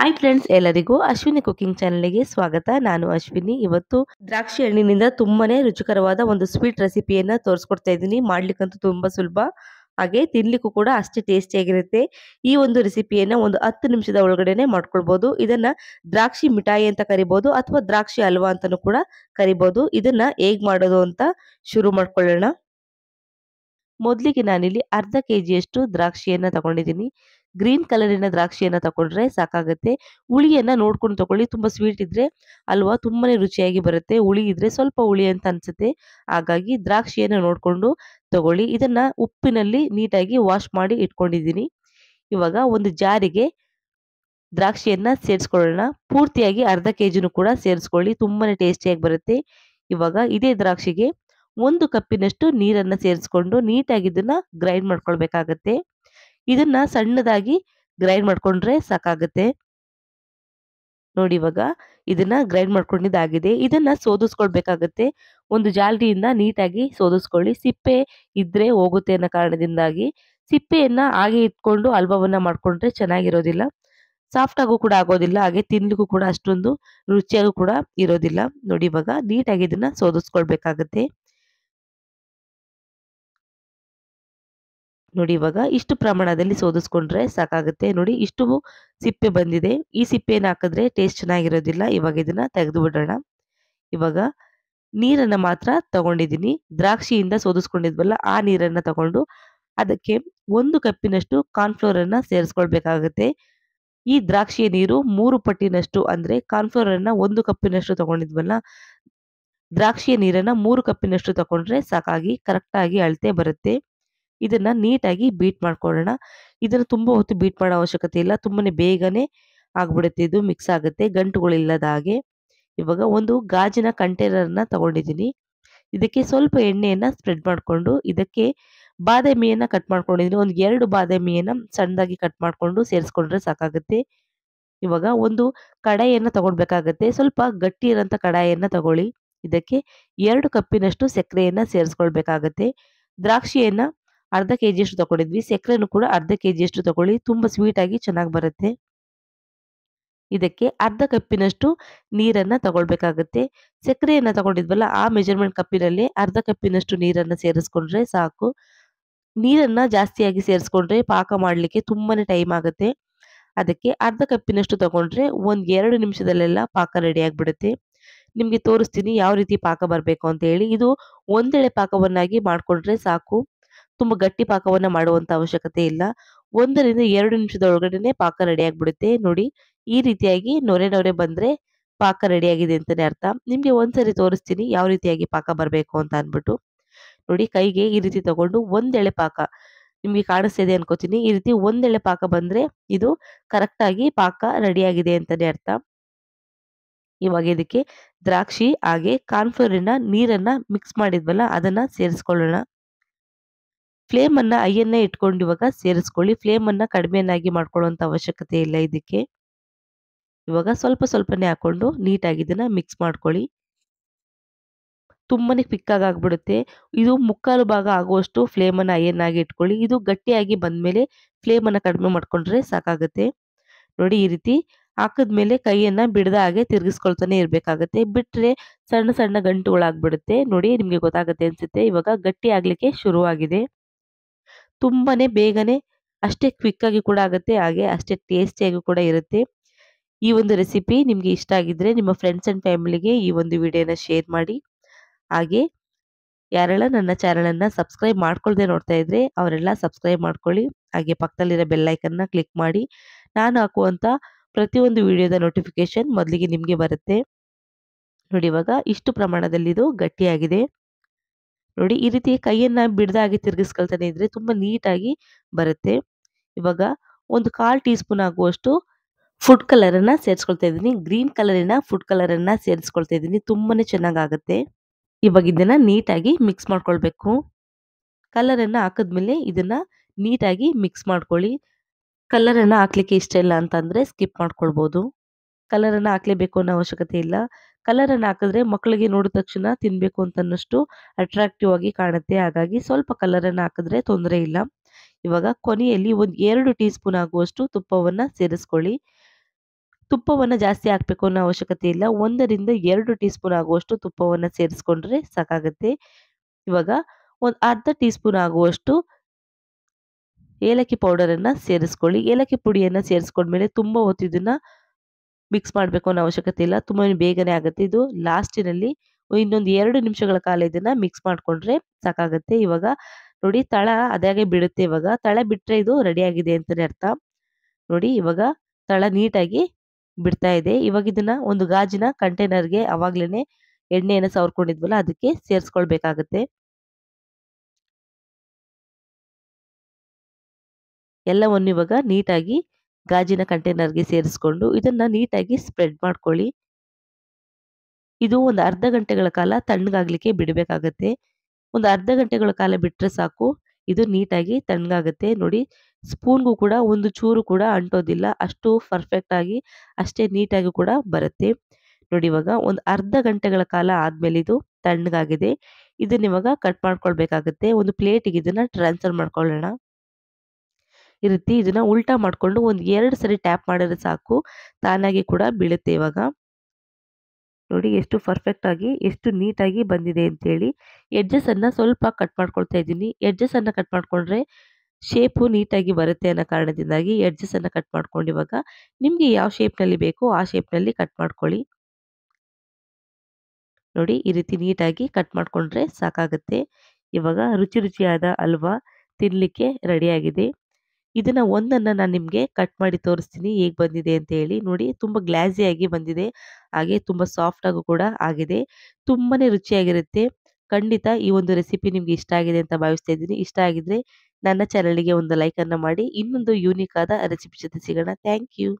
hi friends ಎಲ್ಲರಿಗೂ Ashwini cooking ಚಾನಲ್ಗೆ ಸ್ವಾಗತ ನಾನು ಅಶ್ವಿನಿ ಇವತ್ತು ದ್ರಾಕ್ಷಿ ಹಣ್ಣಿನಿಂದ ತುಂಬಾನೇ ರುಚಿಕರವಾದ ಒಂದು ಸ್ವೀಟ್ ರೆಸಿಪಿಯನ್ನು ತೋರಿಸ್ಕೊಡ್ತಾ ಇದ್ದೀನಿ ಮಾಡ್ಲಿಕ್ಕಂತೂ ತುಂಬ ಸುಲಭ ಹಾಗೆ ತಿನ್ಲಿಕ್ಕೂ ಕೂಡ ಅಷ್ಟೇ ಟೇಸ್ಟಿಯಾಗಿರುತ್ತೆ ಈ ಒಂದು ರೆಸಿಪಿಯನ್ನು ಒಂದು ಹತ್ತು ನಿಮಿಷದ ಒಳಗಡೆನೆ ಮಾಡ್ಕೊಳ್ಬೋದು ಇದನ್ನ ದ್ರಾಕ್ಷಿ ಮಿಠಾಯಿ ಅಂತ ಕರಿಬೋದು ಅಥವಾ ದ್ರಾಕ್ಷಿ ಹಲ್ವಾ ಅಂತಲೂ ಕೂಡ ಕರಿಬೋದು ಇದನ್ನ ಹೇಗೆ ಮಾಡೋದು ಅಂತ ಶುರು ಮಾಡ್ಕೊಳ್ಳೋಣ ಮೊದಲಿಗೆ ನಾನಿಲ್ಲಿ ಅರ್ಧ ಕೆ ಜಿಯಷ್ಟು ದ್ರಾಕ್ಷಿಯನ್ನು ತಗೊಂಡಿದ್ದೀನಿ ಗ್ರೀನ್ ಕಲರಿನ ದ್ರಾಕ್ಷಿಯನ್ನು ತಗೊಂಡ್ರೆ ಸಾಕಾಗುತ್ತೆ ಹುಳಿಯನ್ನು ನೋಡ್ಕೊಂಡು ತಗೊಳ್ಳಿ ತುಂಬ ಸ್ವೀಟ್ ಇದ್ರೆ ಅಲ್ವಾ ತುಂಬಾನೇ ರುಚಿಯಾಗಿ ಬರುತ್ತೆ ಹುಳಿ ಇದ್ರೆ ಸ್ವಲ್ಪ ಹುಳಿ ಅಂತ ಅನ್ಸುತ್ತೆ ಹಾಗಾಗಿ ದ್ರಾಕ್ಷಿಯನ್ನು ನೋಡಿಕೊಂಡು ತಗೊಳ್ಳಿ ಇದನ್ನು ಉಪ್ಪಿನಲ್ಲಿ ನೀಟಾಗಿ ವಾಶ್ ಮಾಡಿ ಇಟ್ಕೊಂಡಿದ್ದೀನಿ ಇವಾಗ ಒಂದು ಜಾರಿಗೆ ದ್ರಾಕ್ಷಿಯನ್ನು ಸೇರಿಸ್ಕೊಳ್ಳೋಣ ಪೂರ್ತಿಯಾಗಿ ಅರ್ಧ ಕೆ ಜಿನೂ ಕೂಡ ಸೇರಿಸ್ಕೊಳ್ಳಿ ತುಂಬಾನೇ ಟೇಸ್ಟಿಯಾಗಿ ಬರುತ್ತೆ ಇವಾಗ ಇದೇ ದ್ರಾಕ್ಷಿಗೆ ಒಂದು ಕಪ್ಪಿನಷ್ಟು ನೀರನ್ನು ಸೇರಿಸ್ಕೊಂಡು ನೀಟಾಗಿ ಇದನ್ನ ಗ್ರೈಂಡ್ ಮಾಡ್ಕೊಳ್ಬೇಕಾಗತ್ತೆ ಇದನ್ನ ಸಣ್ಣದಾಗಿ ಗ್ರೈಂಡ್ ಮಾಡ್ಕೊಂಡ್ರೆ ಸಾಕಾಗುತ್ತೆ ನೋಡಿ ಇವಾಗ ಇದನ್ನ ಗ್ರೈಂಡ್ ಮಾಡ್ಕೊಂಡಿದ್ದಾಗಿದೆ ಇದನ್ನ ಸೋದಿಸ್ಕೊಳ್ಬೇಕಾಗತ್ತೆ ಒಂದು ಜಾಲರಿಯಿಂದ ನೀಟಾಗಿ ಸೋದಿಸ್ಕೊಳ್ಳಿ ಸಿಪ್ಪೆ ಇದ್ರೆ ಹೋಗುತ್ತೆ ಅನ್ನೋ ಕಾರಣದಿಂದಾಗಿ ಸಿಪ್ಪೆಯನ್ನ ಹಾಗೆ ಇಟ್ಕೊಂಡು ಹಲ್ವವನ್ನ ಮಾಡ್ಕೊಂಡ್ರೆ ಚೆನ್ನಾಗಿರೋದಿಲ್ಲ ಸಾಫ್ಟ್ ಆಗು ಕೂಡ ಆಗೋದಿಲ್ಲ ಹಾಗೆ ತಿನ್ಲಿಕ್ಕೂ ಕೂಡ ಅಷ್ಟೊಂದು ರುಚಿಯಾಗೂ ಕೂಡ ಇರೋದಿಲ್ಲ ನೋಡಿ ಇವಾಗ ನೀಟಾಗಿ ಇದನ್ನ ಸೋದಿಸ್ಕೊಳ್ಬೇಕಾಗತ್ತೆ ನೋಡಿ ಇವಾಗ ಇಷ್ಟು ಪ್ರಮಾಣದಲ್ಲಿ ಸೋದಿಸ್ಕೊಂಡ್ರೆ ಸಾಕಾಗುತ್ತೆ ನೋಡಿ ಇಷ್ಟು ಸಿಪ್ಪೆ ಬಂದಿದೆ ಈ ಸಿಪ್ಪೆಯನ್ನು ಹಾಕಿದ್ರೆ ಟೇಸ್ಟ್ ಚೆನ್ನಾಗಿರೋದಿಲ್ಲ ಇವಾಗ ಇದನ್ನ ತೆಗೆದು ಬಿಡೋಣ ಇವಾಗ ನೀರನ್ನ ಮಾತ್ರ ತಗೊಂಡಿದ್ದೀನಿ ದ್ರಾಕ್ಷಿಯಿಂದ ಸೋದಿಸ್ಕೊಂಡಿದ್ವಲ್ಲ ಆ ನೀರನ್ನ ತಗೊಂಡು ಅದಕ್ಕೆ ಒಂದು ಕಪ್ಪಿನಷ್ಟು ಅನ್ನ ಸೇರಿಸ್ಕೊಳ್ಬೇಕಾಗುತ್ತೆ ಈ ದ್ರಾಕ್ಷಿಯ ನೀರು ಮೂರು ಪಟ್ಟಿನಷ್ಟು ಅಂದ್ರೆ ಕಾರ್ನ್ಫ್ಲೋರ್ ಅನ್ನ ಒಂದು ಕಪ್ಪಿನಷ್ಟು ತಗೊಂಡಿದ್ವಲ್ಲ ದ್ರಾಕ್ಷಿಯ ನೀರನ್ನ ಮೂರು ಕಪ್ಪಿನಷ್ಟು ತಗೊಂಡ್ರೆ ಸಾಕಾಗಿ ಕರೆಕ್ಟ್ ಆಗಿ ಅಳತೆ ಬರುತ್ತೆ ಇದನ್ನ ನೀಟಾಗಿ ಬೀಟ್ ಮಾಡ್ಕೊಳ್ಳೋಣ ಇದನ್ನ ತುಂಬಾ ಹೊತ್ತು ಬೀಟ್ ಮಾಡೋ ಅವಶ್ಯಕತೆ ಇಲ್ಲ ತುಂಬಾನೇ ಬೇಗನೆ ಆಗ್ಬಿಡುತ್ತೆ ಇದು ಮಿಕ್ಸ್ ಆಗುತ್ತೆ ಗಂಟುಗಳಿಲ್ಲದ ಹಾಗೆ ಇವಾಗ ಒಂದು ಗಾಜಿನ ಕಂಟೈನರ್ನ ತಗೊಂಡಿದ್ದೀನಿ ಇದಕ್ಕೆ ಸ್ವಲ್ಪ ಎಣ್ಣೆಯನ್ನ ಸ್ಪ್ರೆಡ್ ಮಾಡಿಕೊಂಡು ಇದಕ್ಕೆ ಬಾದಾಮಿಯನ್ನು ಕಟ್ ಮಾಡ್ಕೊಂಡಿದೀನಿ ಒಂದು ಎರಡು ಬಾದಾಮಿಯನ್ನ ಸಣ್ಣದಾಗಿ ಕಟ್ ಮಾಡ್ಕೊಂಡು ಸೇರಿಸ್ಕೊಂಡ್ರೆ ಸಾಕಾಗುತ್ತೆ ಇವಾಗ ಒಂದು ಕಡಾಯಿಯನ್ನು ತಗೊಳ್ಬೇಕಾಗತ್ತೆ ಸ್ವಲ್ಪ ಗಟ್ಟಿ ಇರೋಂಥ ಕಡಾಯಿಯನ್ನ ತಗೊಳ್ಳಿ ಇದಕ್ಕೆ ಎರಡು ಕಪ್ಪಿನಷ್ಟು ಸಕ್ಕರೆಯನ್ನ ಸೇರಿಸ್ಕೊಳ್ಬೇಕಾಗತ್ತೆ ದ್ರಾಕ್ಷಿಯನ್ನ ಅರ್ಧ ಕೆ ಜಿಯಷ್ಟು ತಗೊಂಡಿದ್ವಿ ಸಕ್ಕರೆನು ಕೂಡ ಅರ್ಧ ಕೆ ಜಿಯಷ್ಟು ತಗೊಳ್ಳಿ ತುಂಬ ಸ್ವೀಟಾಗಿ ಚೆನ್ನಾಗಿ ಬರುತ್ತೆ ಇದಕ್ಕೆ ಅರ್ಧ ಕಪ್ಪಿನಷ್ಟು ನೀರನ್ನು ತಗೊಳ್ಬೇಕಾಗತ್ತೆ ಸಕ್ಕರೆಯನ್ನು ತಗೊಂಡಿದ್ವಲ್ಲ ಆ ಮೆಜರ್ಮೆಂಟ್ ಕಪ್ಪಿನಲ್ಲಿ ಅರ್ಧ ಕಪ್ಪಿನಷ್ಟು ನೀರನ್ನು ಸೇರಿಸ್ಕೊಂಡ್ರೆ ಸಾಕು ನೀರನ್ನು ಜಾಸ್ತಿಯಾಗಿ ಸೇರಿಸ್ಕೊಂಡ್ರೆ ಪಾಕ ಮಾಡಲಿಕ್ಕೆ ತುಂಬಾ ಟೈಮ್ ಆಗುತ್ತೆ ಅದಕ್ಕೆ ಅರ್ಧ ಕಪ್ಪಿನಷ್ಟು ತಗೊಂಡ್ರೆ ಒಂದು ಎರಡು ನಿಮಿಷದಲ್ಲೆಲ್ಲ ಪಾಕ ರೆಡಿ ಆಗಿಬಿಡುತ್ತೆ ನಿಮಗೆ ತೋರಿಸ್ತೀನಿ ಯಾವ ರೀತಿ ಪಾಕ ಬರಬೇಕು ಅಂತ ಹೇಳಿ ಇದು ಒಂದೆಳೆ ಪಾಕವನ್ನಾಗಿ ಮಾಡಿಕೊಂಡ್ರೆ ಸಾಕು ತುಂಬ ಗಟ್ಟಿ ಪಾಕವನ್ನ ಮಾಡುವಂತ ಅವಶ್ಯಕತೆ ಇಲ್ಲ ಒಂದರಿಂದ ಎರಡು ನಿಮಿಷದ ಒಳಗಡೆನೆ ಪಾಕ ರೆಡಿ ಆಗ್ಬಿಡುತ್ತೆ ನೋಡಿ ಈ ರೀತಿಯಾಗಿ ನೊರೆ ನೊರೆ ಬಂದ್ರೆ ಪಾಕ ರೆಡಿ ಆಗಿದೆ ಅಂತಾನೆ ಅರ್ಥ ನಿಮ್ಗೆ ಒಂದ್ಸರಿ ತೋರಿಸ್ತೀನಿ ಯಾವ ರೀತಿಯಾಗಿ ಪಾಕ ಬರಬೇಕು ಅಂತ ಅನ್ಬಿಟ್ಟು ನೋಡಿ ಕೈಗೆ ಈ ರೀತಿ ತಗೊಂಡು ಒಂದೆಳೆ ಪಾಕ ನಿಮ್ಗೆ ಕಾಣಿಸ್ತಾ ಇದೆ ಅನ್ಕೋತೀನಿ ಈ ರೀತಿ ಒಂದೆಳೆ ಪಾಕ ಬಂದ್ರೆ ಇದು ಕರೆಕ್ಟ್ ಆಗಿ ಪಾಕ ರೆಡಿ ಆಗಿದೆ ಅಂತಾನೆ ಅರ್ಥ ಇವಾಗ ಇದಕ್ಕೆ ದ್ರಾಕ್ಷಿ ಹಾಗೆ ಕಾರ್ನ್ಫ್ಲೋರಿನ ನೀರನ್ನ ಮಿಕ್ಸ್ ಮಾಡಿದ್ವಲ್ಲ ಅದನ್ನ ಸೇರಿಸ್ಕೊಳ್ಳೋಣ ಫ್ಲೇಮನ್ನು ಐಯನ್ನೇ ಇಟ್ಕೊಂಡು ಇವಾಗ ಸೇರಿಸ್ಕೊಳ್ಳಿ ಫ್ಲೇಮನ್ನು ಕಡಿಮೆನಾಗಿ ಮಾಡ್ಕೊಳ್ಳುವಂಥ ಅವಶ್ಯಕತೆ ಇಲ್ಲ ಇದಕ್ಕೆ ಇವಾಗ ಸ್ವಲ್ಪ ಸ್ವಲ್ಪನೇ ಹಾಕ್ಕೊಂಡು ನೀಟಾಗಿ ಇದನ್ನು ಮಿಕ್ಸ್ ಮಾಡ್ಕೊಳ್ಳಿ ತುಂಬನೇ ಕ್ವಿಕ್ ಆಗಿಬಿಡುತ್ತೆ ಇದು ಮುಕ್ಕಾಲು ಭಾಗ ಆಗುವಷ್ಟು ಫ್ಲೇಮನ್ನು ಐಯನ್ನಾಗಿ ಇಟ್ಕೊಳ್ಳಿ ಇದು ಗಟ್ಟಿಯಾಗಿ ಬಂದಮೇಲೆ ಫ್ಲೇಮನ್ನು ಕಡಿಮೆ ಮಾಡಿಕೊಂಡ್ರೆ ಸಾಕಾಗುತ್ತೆ ನೋಡಿ ಈ ರೀತಿ ಹಾಕಿದ್ಮೇಲೆ ಕೈಯನ್ನು ಬಿಡದ ಹಾಗೆ ತಿರುಗಿಸ್ಕೊಳ್ತಾನೆ ಇರಬೇಕಾಗುತ್ತೆ ಬಿಟ್ಟರೆ ಸಣ್ಣ ಸಣ್ಣ ಗಂಟುಗಳಾಗ್ಬಿಡುತ್ತೆ ನೋಡಿ ನಿಮಗೆ ಗೊತ್ತಾಗುತ್ತೆ ಅನಿಸುತ್ತೆ ಇವಾಗ ಗಟ್ಟಿ ಆಗಲಿಕ್ಕೆ ಶುರುವಾಗಿದೆ ತುಂಬಾ ಬೇಗನೆ ಅಷ್ಟೇ ಕ್ವಿಕ್ಕಾಗಿ ಕೂಡ ಆಗುತ್ತೆ ಹಾಗೆ ಅಷ್ಟೇ ಟೇಸ್ಟಿಯಾಗಿ ಕೂಡ ಇರುತ್ತೆ ಈ ಒಂದು ರೆಸಿಪಿ ನಿಮಗೆ ಇಷ್ಟ ಆಗಿದ್ರೆ ನಿಮ್ಮ ಫ್ರೆಂಡ್ಸ್ ಆ್ಯಂಡ್ ಫ್ಯಾಮಿಲಿಗೆ ಈ ಒಂದು ವಿಡಿಯೋನ ಶೇರ್ ಮಾಡಿ ಹಾಗೆ ಯಾರೆಲ್ಲ ನನ್ನ ಚಾನಲನ್ನು ಸಬ್ಸ್ಕ್ರೈಬ್ ಮಾಡ್ಕೊಳ್ದೆ ನೋಡ್ತಾ ಇದ್ರೆ ಅವರೆಲ್ಲ ಸಬ್ಸ್ಕ್ರೈಬ್ ಮಾಡ್ಕೊಳ್ಳಿ ಹಾಗೆ ಪಕ್ಕದಲ್ಲಿರೋ ಬೆಲ್ಲೈಕನ್ನ ಕ್ಲಿಕ್ ಮಾಡಿ ನಾನು ಹಾಕುವಂಥ ಪ್ರತಿಯೊಂದು ವಿಡಿಯೋದ ನೋಟಿಫಿಕೇಶನ್ ಮೊದಲಿಗೆ ನಿಮಗೆ ಬರುತ್ತೆ ನೋಡಿ ಇವಾಗ ಇಷ್ಟು ಪ್ರಮಾಣದಲ್ಲಿ ಇದು ಗಟ್ಟಿಯಾಗಿದೆ ನೋಡಿ ಈ ರೀತಿ ಕೈಯನ್ನ ಬಿಡದಾಗಿ ತಿರುಗಿಸ್ಕೊಳ್ತಾನೆ ಇದ್ರೆ ತುಂಬಾ ನೀಟಾಗಿ ಬರುತ್ತೆ ಇವಾಗ ಒಂದು ಕಾಲ್ ಟೀ ಸ್ಪೂನ್ ಆಗುವಷ್ಟು ಫುಡ್ ಕಲರ್ ಅನ್ನ ಸೇರಿಸ್ಕೊಳ್ತಾ ಇದ್ದೀನಿ ಗ್ರೀನ್ ಕಲರಿನ ಫುಡ್ ಕಲರ್ ಅನ್ನ ಸೇರಿಸ್ಕೊಳ್ತಾ ಇದ್ದೀನಿ ಚೆನ್ನಾಗ್ ಆಗುತ್ತೆ ಇವಾಗ ಇದನ್ನ ನೀಟಾಗಿ ಮಿಕ್ಸ್ ಮಾಡ್ಕೊಳ್ಬೇಕು ಕಲರ್ ಅನ್ನ ಹಾಕಿದ್ಮೇಲೆ ಇದನ್ನ ನೀಟಾಗಿ ಮಿಕ್ಸ್ ಮಾಡ್ಕೊಳ್ಳಿ ಕಲರ್ ಅನ್ನ ಹಾಕ್ಲಿಕ್ಕೆ ಇಷ್ಟ ಇಲ್ಲ ಅಂತಂದ್ರೆ ಸ್ಕಿಪ್ ಮಾಡ್ಕೊಳ್ಬಹುದು ಕಲರ್ ಅನ್ನ ಹಾಕ್ಲೇಬೇಕು ಅನ್ನೋ ಅವಶ್ಯಕತೆ ಇಲ್ಲ ಕಲರನ್ನು ಹಾಕಿದ್ರೆ ಮಕ್ಕಳಿಗೆ ನೋಡಿದ ತಕ್ಷಣ ತಿನ್ಬೇಕು ಅಂತ ಅನ್ನಷ್ಟು ಅಟ್ರಾಕ್ಟಿವ್ ಆಗಿ ಕಾಣುತ್ತೆ ಹಾಗಾಗಿ ಸ್ವಲ್ಪ ಕಲರನ್ನು ಹಾಕಿದ್ರೆ ತೊಂದರೆ ಇಲ್ಲ ಇವಾಗ ಕೊನೆಯಲ್ಲಿ ಒಂದು ಎರಡು ಟೀ ಸ್ಪೂನ್ ಆಗುವಷ್ಟು ತುಪ್ಪವನ್ನ ಸೇರಿಸ್ಕೊಳ್ಳಿ ತುಪ್ಪವನ್ನ ಜಾಸ್ತಿ ಹಾಕಬೇಕು ಅನ್ನೋ ಅವಶ್ಯಕತೆ ಇಲ್ಲ ಒಂದರಿಂದ ಎರಡು ಟೀ ಸ್ಪೂನ್ ಆಗುವಷ್ಟು ತುಪ್ಪವನ್ನ ಸೇರಿಸ್ಕೊಂಡ್ರೆ ಸಾಕಾಗುತ್ತೆ ಇವಾಗ ಒಂದು ಅರ್ಧ ಟೀ ಸ್ಪೂನ್ ಆಗುವಷ್ಟು ಏಲಕ್ಕಿ ಪೌಡರ್ ಅನ್ನ ಸೇರಿಸ್ಕೊಳ್ಳಿ ಏಲಕ್ಕಿ ಪುಡಿಯನ್ನ ಸೇರಿಸ್ಕೊಂಡ್ಮೇಲೆ ತುಂಬಾ ಹೊತ್ತಿದ್ದನ್ನ ಮಿಕ್ಸ್ ಮಾಡಬೇಕು ಅನ್ನೋ ಅವಶ್ಯಕತೆ ಇಲ್ಲ ತುಂಬಾ ಬೇಗನೆ ಆಗುತ್ತೆ ಇದು ಲಾಸ್ಟಿನಲ್ಲಿ ಇನ್ನೊಂದು ಎರಡು ನಿಮಿಷಗಳ ಕಾಲ ಇದನ್ನ ಮಿಕ್ಸ್ ಮಾಡ್ಕೊಂಡ್ರೆ ಸಾಕಾಗುತ್ತೆ ಇವಾಗ ನೋಡಿ ತಳ ಅದಾಗೆ ಬಿಡುತ್ತೆ ಇವಾಗ ತಳ ಬಿಟ್ಟರೆ ಇದು ರೆಡಿ ಆಗಿದೆ ಅಂತಾನೆ ಅರ್ಥ ನೋಡಿ ಇವಾಗ ತಳ ನೀಟಾಗಿ ಬಿಡ್ತಾ ಇದೆ ಇವಾಗ ಇದನ್ನ ಒಂದು ಗಾಜಿನ ಕಂಟೈನರ್ಗೆ ಅವಾಗ್ಲೇನೆ ಎಣ್ಣೆಯನ್ನು ಸವರ್ಕೊಂಡಿದ್ವಲ್ಲ ಅದಕ್ಕೆ ಸೇರಿಸ್ಕೊಳ್ಬೇಕಾಗತ್ತೆ ಎಲ್ಲವನ್ನು ಇವಾಗ ನೀಟಾಗಿ ಗಾಜಿನ ಕಂಟೈನರ್ಗೆ ಸೇರಿಸ್ಕೊಂಡು ಇದನ್ನು ನೀಟಾಗಿ ಸ್ಪ್ರೆಡ್ ಮಾಡ್ಕೊಳ್ಳಿ ಇದು ಒಂದು ಅರ್ಧ ಗಂಟೆಗಳ ಕಾಲ ತಣ್ಣಗಾಗ್ಲಿಕ್ಕೆ ಬಿಡಬೇಕಾಗತ್ತೆ ಒಂದು ಅರ್ಧ ಗಂಟೆಗಳ ಕಾಲ ಬಿಟ್ಟರೆ ಸಾಕು ಇದು ನೀಟಾಗಿ ತಣ್ಣಗಾಗುತ್ತೆ ನೋಡಿ ಸ್ಪೂನ್ಗೂ ಕೂಡ ಒಂದು ಚೂರು ಕೂಡ ಅಂಟೋದಿಲ್ಲ ಅಷ್ಟು ಆಗಿ ಅಷ್ಟೇ ನೀಟಾಗಿ ಕೂಡ ಬರುತ್ತೆ ನೋಡಿ ಇವಾಗ ಒಂದು ಅರ್ಧ ಗಂಟೆಗಳ ಕಾಲ ಆದಮೇಲೆ ಇದು ತಣ್ಣಗಾಗಿದೆ ಇದನ್ನ ಇವಾಗ ಕಟ್ ಮಾಡ್ಕೊಳ್ಬೇಕಾಗತ್ತೆ ಒಂದು ಪ್ಲೇಟಿಗೆ ಇದನ್ನ ಟ್ರಾನ್ಸ್ಫರ್ ಮಾಡ್ಕೊಳ್ಳೋಣ ಈ ರೀತಿ ಇದನ್ನ ಉಲ್ಟಾ ಮಾಡಿಕೊಂಡು ಒಂದು ಎರಡು ಸರಿ ಟ್ಯಾಪ್ ಮಾಡಿದ್ರೆ ಸಾಕು ತಾನಾಗಿ ಕೂಡ ಬೀಳುತ್ತೆ ಇವಾಗ ನೋಡಿ ಎಷ್ಟು ಪರ್ಫೆಕ್ಟ್ ಆಗಿ ಎಷ್ಟು ನೀಟಾಗಿ ಬಂದಿದೆ ಅಂತೇಳಿ ಎಡ್ಜಸ್ ಅನ್ನ ಸ್ವಲ್ಪ ಕಟ್ ಮಾಡ್ಕೊಳ್ತಾ ಇದ್ದೀನಿ ಎಡ್ಜಸ್ ಅನ್ನ ಕಟ್ ಮಾಡಿಕೊಂಡ್ರೆ ಶೇಪು ನೀಟಾಗಿ ಬರುತ್ತೆ ಅನ್ನೋ ಕಾರಣದಿಂದಾಗಿ ಎಡ್ಜಸ್ ಅನ್ನ ಕಟ್ ಮಾಡ್ಕೊಂಡು ಇವಾಗ ನಿಮಗೆ ಯಾವ ಶೇಪ್ನಲ್ಲಿ ಬೇಕೋ ಆ ಶೇಪ್ನಲ್ಲಿ ಕಟ್ ಮಾಡ್ಕೊಳ್ಳಿ ನೋಡಿ ಈ ರೀತಿ ನೀಟಾಗಿ ಕಟ್ ಮಾಡಿಕೊಂಡ್ರೆ ಸಾಕಾಗುತ್ತೆ ಇವಾಗ ರುಚಿ ರುಚಿಯಾದ ಹಲ್ವಾ ತಿನ್ನಲಿಕ್ಕೆ ರೆಡಿಯಾಗಿದೆ ಇದನ್ನ ಒಂದನ್ನು ನಾನು ನಿಮಗೆ ಕಟ್ ಮಾಡಿ ತೋರಿಸ್ತೀನಿ ಹೇಗೆ ಬಂದಿದೆ ಅಂತ ಹೇಳಿ ನೋಡಿ ತುಂಬ ಗ್ಲಾಸಿಯಾಗಿ ಬಂದಿದೆ ಹಾಗೆ ತುಂಬ ಸಾಫ್ಟಾಗೂ ಕೂಡ ಆಗಿದೆ ತುಂಬಾ ರುಚಿಯಾಗಿರುತ್ತೆ ಖಂಡಿತ ಈ ಒಂದು ರೆಸಿಪಿ ನಿಮಗೆ ಇಷ್ಟ ಆಗಿದೆ ಅಂತ ಭಾವಿಸ್ತಾ ಇದ್ದೀನಿ ಇಷ್ಟ ಆಗಿದ್ರೆ ನನ್ನ ಚಾನಲ್ಗೆ ಒಂದು ಲೈಕನ್ನು ಮಾಡಿ ಇನ್ನೊಂದು ಯೂನಿಕ್ ಆದ ರೆಸಿಪಿ ಜೊತೆ ಸಿಗೋಣ ಥ್ಯಾಂಕ್ ಯು